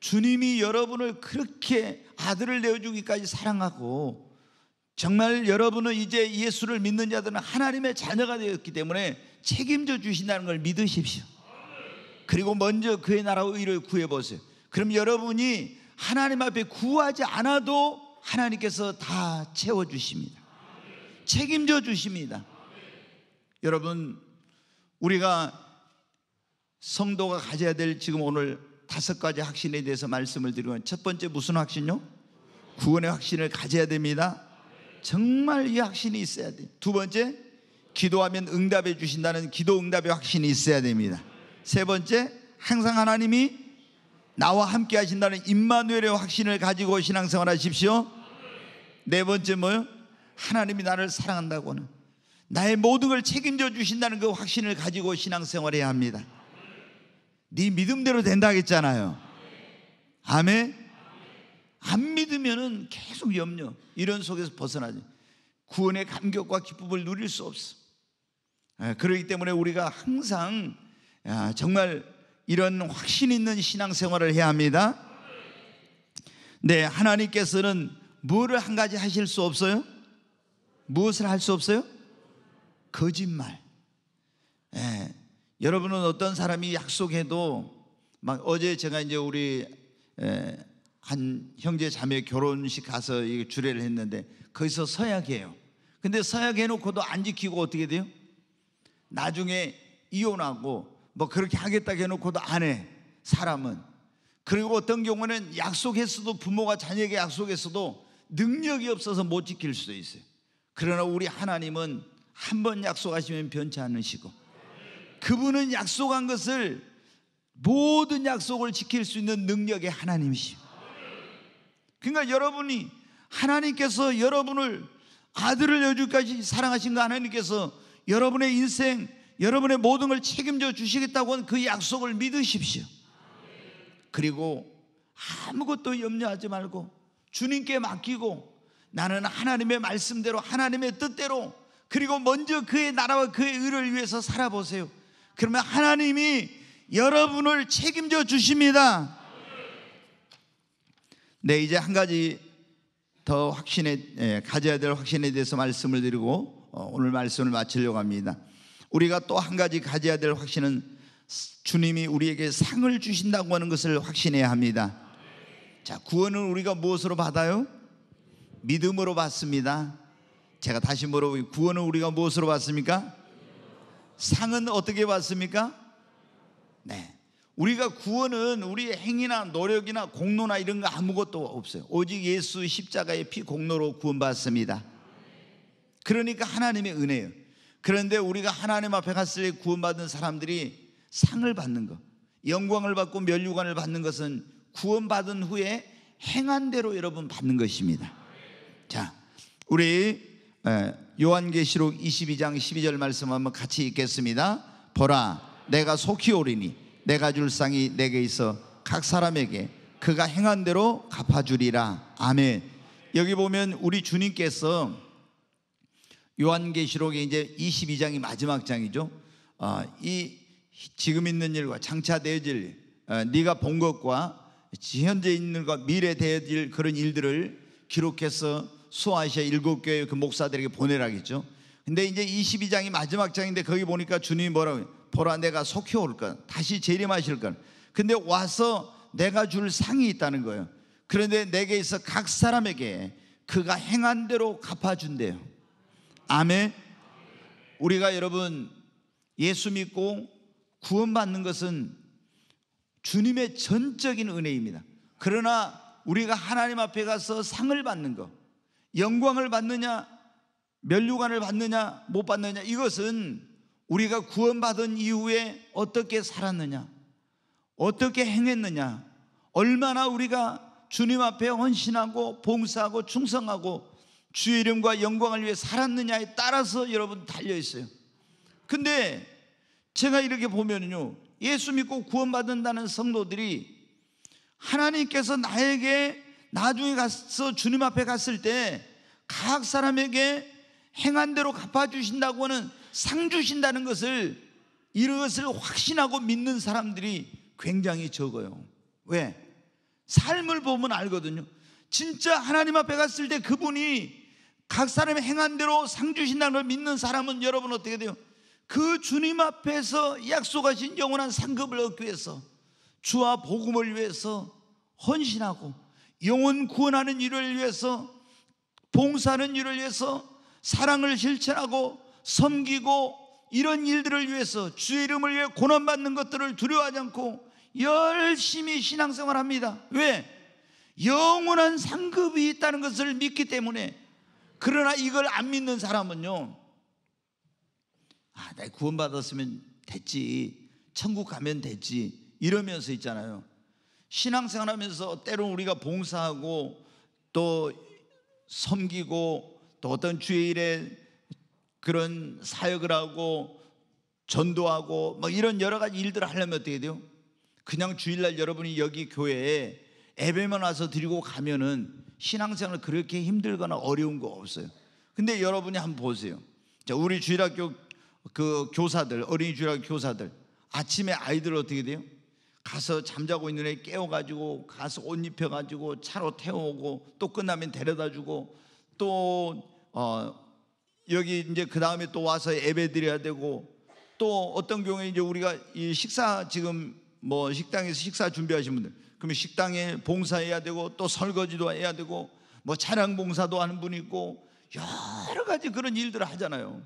주님이 여러분을 그렇게 아들을 내어주기까지 사랑하고 정말 여러분은 이제 예수를 믿는 자들은 하나님의 자녀가 되었기 때문에 책임져 주신다는 걸 믿으십시오. 그리고 먼저 그의 나라의 를 구해보세요. 그럼 여러분이 하나님 앞에 구하지 않아도 하나님께서 다 채워주십니다. 책임져 주십니다. 여러분, 우리가 성도가 가져야 될 지금 오늘 다섯 가지 확신에 대해서 말씀을 드리면 첫 번째 무슨 확신요? 구원의 확신을 가져야 됩니다. 정말 이 확신이 있어야 돼. 두 번째, 기도하면 응답해 주신다는 기도 응답의 확신이 있어야 됩니다. 세 번째, 항상 하나님이 나와 함께 하신다는 임마누엘의 확신을 가지고 신앙생활 하십시오. 네 번째 뭐요? 하나님이 나를 사랑한다고는 나의 모든 걸 책임져 주신다는 그 확신을 가지고 신앙생활해야 합니다. 네 믿음대로 된다 했잖아요. 아멘. 안 믿으면은 계속 염려 이런 속에서 벗어나지 구원의 감격과 기쁨을 누릴 수 없어. 예, 그러기 때문에 우리가 항상 정말 이런 확신 있는 신앙생활을 해야 합니다. 네, 하나님께서는 뭐를 한 가지 하실 수 없어요? 무엇을 할 수 없어요? 거짓말. 예. 여러분은 어떤 사람이 약속해도 막 어제 제가 이제 우리 예, 한 형제 자매 결혼식 가서 주례를 했는데 거기서 서약해요. 근데 서약해놓고도 안 지키고 어떻게 돼요? 나중에 이혼하고 뭐 그렇게 하겠다 해놓고도 안 해. 사람은. 그리고 어떤 경우는 약속했어도 부모가 자녀에게 약속했어도 능력이 없어서 못 지킬 수도 있어요. 그러나 우리 하나님은 한 번 약속하시면 변치 않으시고 그분은 약속한 것을 모든 약속을 지킬 수 있는 능력의 하나님이시오. 그러니까 여러분이 하나님께서 여러분을 아들을 여주까지 사랑하신 거 그 하나님께서 여러분의 인생, 여러분의 모든 걸 책임져 주시겠다고 한 그 약속을 믿으십시오. 그리고 아무것도 염려하지 말고 주님께 맡기고 나는 하나님의 말씀대로 하나님의 뜻대로 그리고 먼저 그의 나라와 그의 의를 위해서 살아보세요. 그러면 하나님이 여러분을 책임져 주십니다. 네, 이제 한 가지 더 확신에 예, 가져야 될 확신에 대해서 말씀을 드리고 어, 오늘 말씀을 마치려고 합니다. 우리가 또 한 가지 가져야 될 확신은 주님이 우리에게 상을 주신다고 하는 것을 확신해야 합니다. 자, 구원은 우리가 무엇으로 받아요? 믿음으로 받습니다. 제가 다시 물어보니 구원은 우리가 무엇으로 받습니까? 상은 어떻게 받습니까? 네. 우리가 구원은 우리의 행위나 노력이나 공로나 이런 거 아무것도 없어요. 오직 예수 십자가의 피 공로로 구원받습니다. 그러니까 하나님의 은혜예요. 그런데 우리가 하나님 앞에 갔을 때 구원받은 사람들이 상을 받는 것, 영광을 받고 면류관을 받는 것은 구원받은 후에 행한 대로 여러분 받는 것입니다. 자, 우리 요한계시록 22장 12절 말씀 한번 같이 읽겠습니다. 보라, 내가 속히 오리니 내가 줄 상이 내게 있어 각 사람에게 그가 행한 대로 갚아주리라. 아멘. 여기 보면 우리 주님께서 요한계시록의 이제 22장이 마지막 장이죠. 어, 이 지금 있는 일과 장차 되어질 어, 네가 본 것과 현재 있는 것 미래 되어질 그런 일들을 기록해서 소아시아 일곱 교회 그 목사들에게 보내라겠죠. 근데 이제 22장이 마지막 장인데 거기 보니까 주님이 뭐라고 보라 내가 속히 올까 다시 재림하실까 근데 와서 내가 줄 상이 있다는 거예요. 그런데 내게 있어 각 사람에게 그가 행한 대로 갚아준대요. 아멘. 우리가 여러분 예수 믿고 구원받는 것은 주님의 전적인 은혜입니다. 그러나 우리가 하나님 앞에 가서 상을 받는 것, 영광을 받느냐, 면류관을 받느냐, 못 받느냐, 이것은 우리가 구원받은 이후에 어떻게 살았느냐, 어떻게 행했느냐, 얼마나 우리가 주님 앞에 헌신하고 봉사하고 충성하고 주의 이름과 영광을 위해 살았느냐에 따라서 여러분 달려 있어요. 근데 제가 이렇게 보면요. 예수 믿고 구원받는다는 성도들이 하나님께서 나에게 나중에 가서 주님 앞에 갔을 때 각 사람에게 행한 대로 갚아 주신다고 하는 상 주신다는 것을 이것을 확신하고 믿는 사람들이 굉장히 적어요. 왜? 삶을 보면 알거든요. 진짜 하나님 앞에 갔을 때 그분이 각 사람의 행한 대로 상 주신다는 걸 믿는 사람은 여러분 어떻게 돼요? 그 주님 앞에서 약속하신 영원한 상급을 얻기 위해서 주와 복음을 위해서 헌신하고 영혼 구원하는 일을 위해서 봉사하는 일을 위해서 사랑을 실천하고 섬기고 이런 일들을 위해서 주의 이름을 위해 고난받는 것들을 두려워하지 않고 열심히 신앙생활 합니다. 왜? 영원한 상급이 있다는 것을 믿기 때문에 그러나 이걸 안 믿는 사람은요 아, 내가 구원받았으면 됐지 천국 가면 됐지 이러면서 있잖아요 신앙생활하면서 때로 우리가 봉사하고 또 섬기고 또 어떤 주일에 그런 사역을 하고 전도하고 뭐 이런 여러 가지 일들을 하려면 어떻게 돼요? 그냥 주일날 여러분이 여기 교회에 예배만 와서 드리고 가면은 신앙생활 그렇게 힘들거나 어려운 거 없어요. 근데 여러분이 한번 보세요. 자, 우리 주일학교 그 교사들, 어린이 주일학교 교사들 아침에 아이들 어떻게 돼요? 가서 잠자고 있는 애 깨워가지고 가서 옷 입혀가지고 차로 태우고 또 끝나면 데려다주고 또 어, 여기 이제 그 다음에 또 와서 예배 드려야 되고 또 어떤 경우에 이제 우리가 이 식사 지금 뭐 식당에서 식사 준비하신 분들 그러면 식당에 봉사해야 되고 또 설거지도 해야 되고 뭐 차량 봉사도 하는 분이 있고 여러 가지 그런 일들을 하잖아요.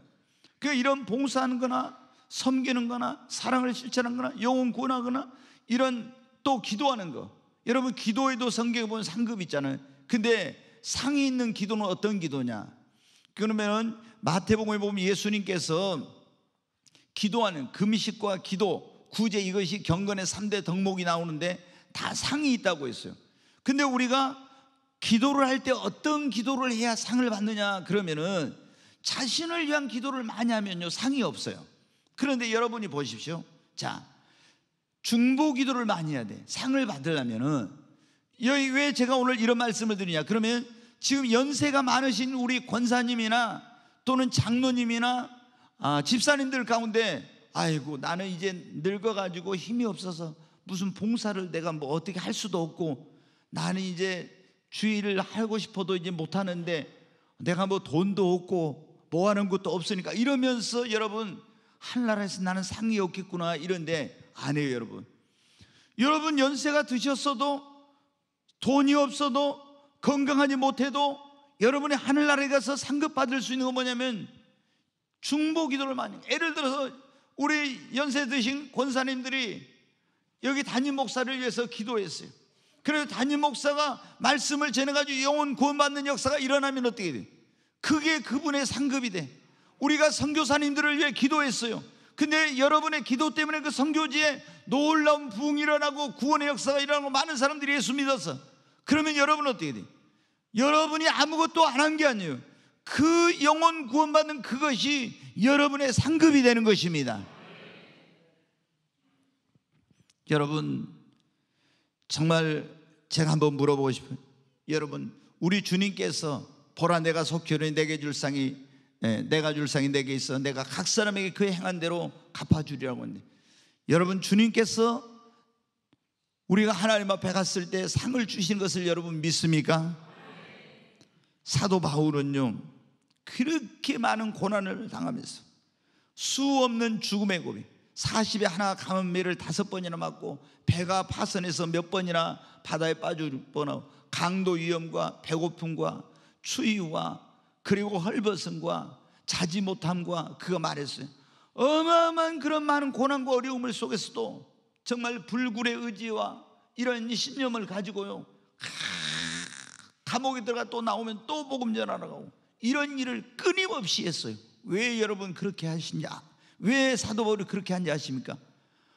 그 이런 봉사하는 거나 섬기는 거나 사랑을 실천하는 거나 영혼 구원하거나 이런 또 기도하는 거. 여러분 기도에도 성경에 보면 상급 있잖아요. 근데 상이 있는 기도는 어떤 기도냐? 그러면은 마태복음에 보면 예수님께서 기도하는 금식과 기도, 구제 이것이 경건의 3대 덕목이 나오는데 다 상이 있다고 했어요. 근데 우리가 기도를 할 때 어떤 기도를 해야 상을 받느냐 그러면은 자신을 위한 기도를 많이 하면요 상이 없어요. 그런데 여러분이 보십시오. 자, 중보 기도를 많이 해야 돼. 상을 받으려면은. 왜 제가 오늘 이런 말씀을 드리냐. 그러면 지금 연세가 많으신 우리 권사님이나 또는 장로님이나 아, 집사님들 가운데 아이고 나는 이제 늙어가지고 힘이 없어서 무슨 봉사를 내가 뭐 어떻게 할 수도 없고 나는 이제 주의를 하고 싶어도 이제 못하는데 내가 뭐 돈도 없고 뭐 하는 것도 없으니까 이러면서 여러분 한나라에서 나는 상이 없겠구나 이런데 아니에요 여러분. 여러분 연세가 드셨어도 돈이 없어도 건강하지 못해도 여러분이 하늘나라에 가서 상급받을 수 있는 건 뭐냐면 중보 기도를 많이 해요. 예를 들어서 우리 연세 드신 권사님들이 여기 담임 목사를 위해서 기도했어요. 그래서 담임 목사가 말씀을 전해가지고 영혼 구원받는 역사가 일어나면 어떻게 돼? 그게 그분의 상급이 돼. 우리가 선교사님들을 위해 기도했어요. 근데 여러분의 기도 때문에 그 성교지에 놀라운 부흥이 일어나고 구원의 역사가 일어나고 많은 사람들이 예수 믿었어. 그러면 여러분은 어떻게 돼? 여러분이 아무것도 안 한 게 아니에요. 그 영혼 구원받는 그것이 여러분의 상급이 되는 것입니다. 여러분, 정말 제가 한번 물어보고 싶어요. 여러분, 우리 주님께서 보라 내가 속히 내게 줄 상이 예, 내가 줄 상이 내게 있어 내가 각 사람에게 그 행한 대로 갚아주리라고 했는 여러분 주님께서 우리가 하나님 앞에 갔을 때 상을 주신 것을 여러분 믿습니까? 사도 바울은요 그렇게 많은 고난을 당하면서 수 없는 죽음의 고비 40에 하나 감은매를 다섯 번이나 맞고 배가 파선해서 몇 번이나 바다에 빠져 뻔하고 강도 위험과 배고픔과 추위와 그리고 헐벗음과 자지 못함과 그가 말했어요. 어마어마한 그런 많은 고난과 어려움을 속에서도 정말 불굴의 의지와 이런 신념을 가지고요. 감옥에 들어가 또 나오면 또 복음 전하러 고 이런 일을 끊임없이 했어요. 왜 여러분 그렇게 하시냐? 왜 사도 바울이 그렇게 한지 아십니까?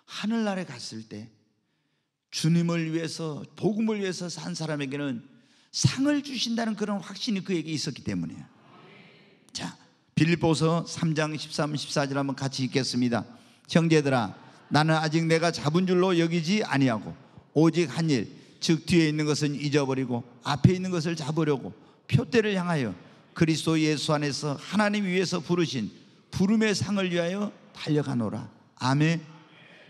하늘나라에 갔을 때 주님을 위해서 복음을 위해서 산 사람에게는 상을 주신다는 그런 확신이 그에게 있었기 때문이에요. 자, 빌보서 3장 13, 14절 한번 같이 읽겠습니다. 형제들아, 나는 아직 내가 잡은 줄로 여기지 아니하고 오직 한 일, 즉 뒤에 있는 것은 잊어버리고 앞에 있는 것을 잡으려고 표대를 향하여 그리스도 예수 안에서 하나님 위에서 부르신 부름의 상을 위하여 달려가노라. 아멘.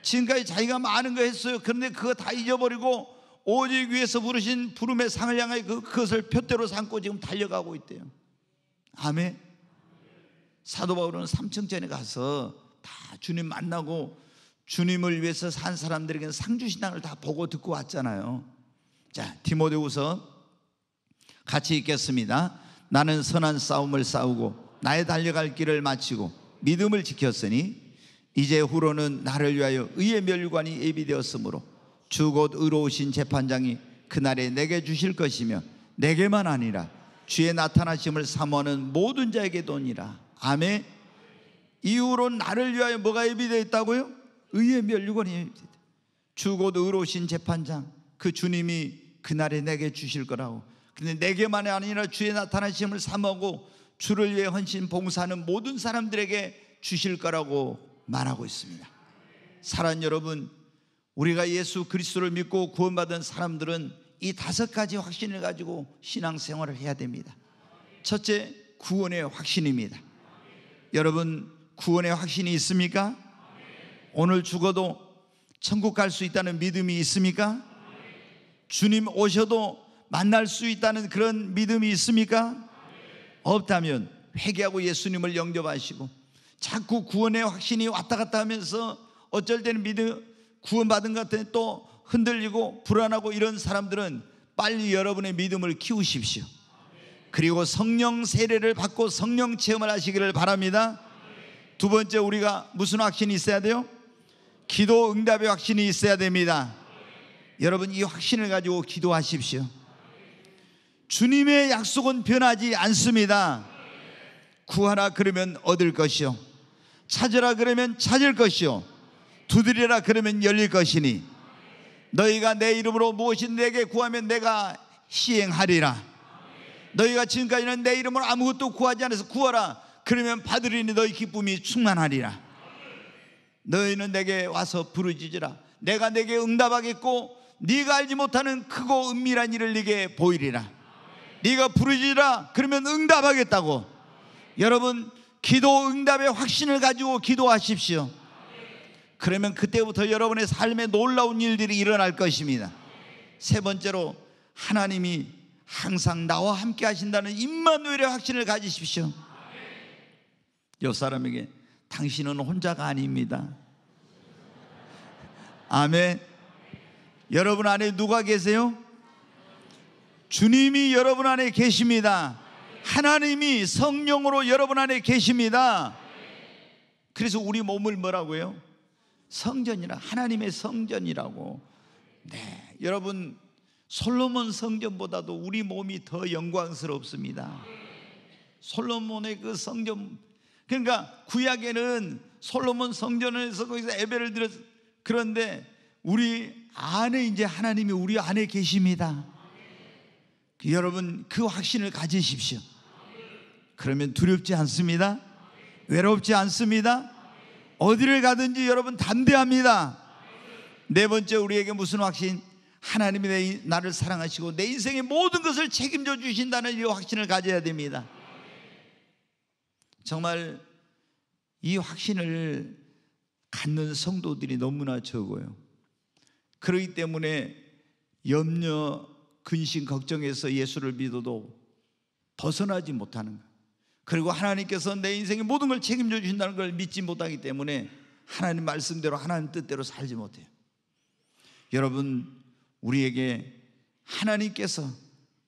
지금까지 자기가 많은 거 했어요. 그런데 그거 다 잊어버리고 오직 위에서 부르신 부름의 상을 향하여 그, 그것을 표대로 삼고 지금 달려가고 있대요. 아멘. 사도 바울은 삼층전에 가서 다 주님 만나고 주님을 위해서 산 사람들에게는 상주신앙을 다 보고 듣고 왔잖아요. 자, 디모데후서 같이 읽겠습니다. 나는 선한 싸움을 싸우고 나의 달려갈 길을 마치고 믿음을 지켰으니 이제 후로는 나를 위하여 의의 멸관이 예비되었으므로 주곧 의로우신 재판장이 그날에 내게 주실 것이며 내게만 아니라 주의 나타나심을 사모하는 모든 자에게 돈이라 아멘. 이후로 나를 위하여 뭐가 예비되어 있다고요? 의의 멸류관이 예비되어 있다. 주 의로우신 재판장 그 주님이 그날에 내게 주실 거라고. 근데 내게만이 아니라 주의 나타나심을 삼하고 주를 위해 헌신 봉사하는 모든 사람들에게 주실 거라고 말하고 있습니다. 사랑 여러분, 우리가 예수 그리스도를 믿고 구원받은 사람들은 이 다섯 가지 확신을 가지고 신앙생활을 해야 됩니다. 첫째, 구원의 확신입니다. 여러분 구원의 확신이 있습니까? 오늘 죽어도 천국 갈 수 있다는 믿음이 있습니까? 주님 오셔도 만날 수 있다는 그런 믿음이 있습니까? 없다면 회개하고 예수님을 영접하시고 자꾸 구원의 확신이 왔다 갔다 하면서 어쩔 때는 믿음 구원받은 것 같은 또 흔들리고 불안하고 이런 사람들은 빨리 여러분의 믿음을 키우십시오. 그리고 성령 세례를 받고 성령 체험을 하시기를 바랍니다. 두 번째 우리가 무슨 확신이 있어야 돼요? 기도 응답의 확신이 있어야 됩니다. 여러분 이 확신을 가지고 기도하십시오. 주님의 약속은 변하지 않습니다. 구하라 그러면 얻을 것이요. 찾으라 그러면 찾을 것이요. 두드리라 그러면 열릴 것이니 너희가 내 이름으로 무엇인 내게 구하면 내가 시행하리라. 너희가 지금까지는 내 이름으로 아무것도 구하지 않아서 구하라. 그러면 받으리니 너희 기쁨이 충만하리라. 너희는 내게 와서 부르짖으라. 내가 내게 응답하겠고 네가 알지 못하는 크고 은밀한 일을 네게 보이리라. 네가 부르짖으라. 그러면 응답하겠다고. 여러분 기도 응답의 확신을 가지고 기도하십시오. 그러면 그때부터 여러분의 삶에 놀라운 일들이 일어날 것입니다. 세 번째로 하나님이 항상 나와 함께 하신다는 입만 누엘의 확신을 가지십시오. 옆 사람에게 당신은 혼자가 아닙니다. 아멘. 여러분 안에 누가 계세요? 주님이 여러분 안에 계십니다. 하나님이 성령으로 여러분 안에 계십니다. 그래서 우리 몸을 뭐라고요? 성전이라 하나님의 성전이라고. 네, 여러분 솔로몬 성전보다도 우리 몸이 더 영광스럽습니다. 솔로몬의 그 성전 그러니까 구약에는 솔로몬 성전에서 거기서 예배를 드렸 그런데 우리 안에 이제 하나님이 우리 안에 계십니다. 여러분 그 확신을 가지십시오. 그러면 두렵지 않습니다. 외롭지 않습니다. 어디를 가든지 여러분 담대합니다. 네 번째 우리에게 무슨 확신? 하나님이 내, 나를 사랑하시고 내 인생의 모든 것을 책임져 주신다는 이 확신을 가져야 됩니다. 정말 이 확신을 갖는 성도들이 너무나 적어요. 그러기 때문에 염려, 근심, 걱정에서 예수를 믿어도 벗어나지 못하는 거 그리고 하나님께서 내 인생의 모든 걸 책임져 주신다는 걸 믿지 못하기 때문에 하나님 말씀대로 하나님 뜻대로 살지 못해요. 여러분 우리에게 하나님께서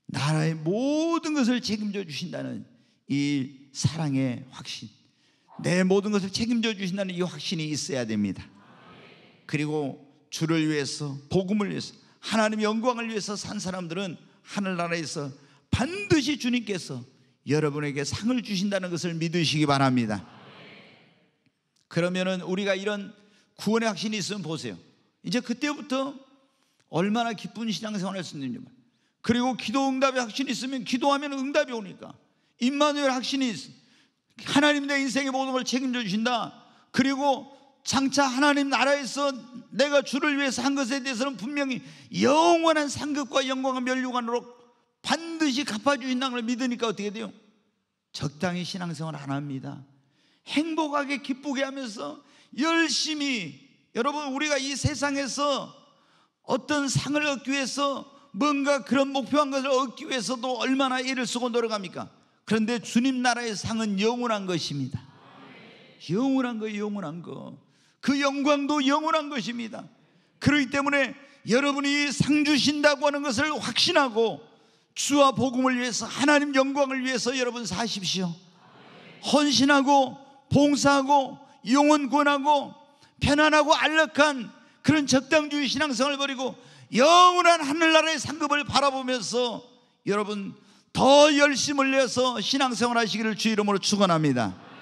나라의 모든 것을 책임져 주신다는 이 사랑의 확신, 내 모든 것을 책임져 주신다는 이 확신이 있어야 됩니다. 그리고 주를 위해서, 복음을 위해서, 하나님 영광을 위해서 산 사람들은 하늘나라에서 반드시 주님께서 여러분에게 상을 주신다는 것을 믿으시기 바랍니다. 그러면은 우리가 이런 구원의 확신이 있으면 보세요. 이제 그때부터 얼마나 기쁜 신앙생활을 했는지 말. 그리고 기도 응답의 확신이 있으면 기도하면 응답이 오니까 임마누엘 확신이 있어. 하나님 내 인생의 모든 걸 책임져 주신다. 그리고 장차 하나님 나라에서 내가 주를 위해서 한 것에 대해서는 분명히 영원한 상급과 영광과 멸류관으로 반드시 갚아주신다는 걸 믿으니까 어떻게 돼요? 적당히 신앙생활 안 합니다. 행복하게 기쁘게 하면서 열심히 여러분 우리가 이 세상에서 어떤 상을 얻기 위해서 뭔가 그런 목표한 것을 얻기 위해서도 얼마나 일을 쓰고 노력합니까? 그런데 주님 나라의 상은 영원한 것입니다. 영원한 거, 영원한 거. 그 영광도 영원한 것입니다. 그렇기 때문에 여러분이 상 주신다고 하는 것을 확신하고 주와 복음을 위해서 하나님 영광을 위해서 여러분 사십시오. 헌신하고 봉사하고 영원 권하고 편안하고 안락한 그런 적당주의 신앙성을 버리고 영원한 하늘나라의 상급을 바라보면서 여러분 더 열심을 내서 신앙생활 하시기를 주 이름으로 축원합니다.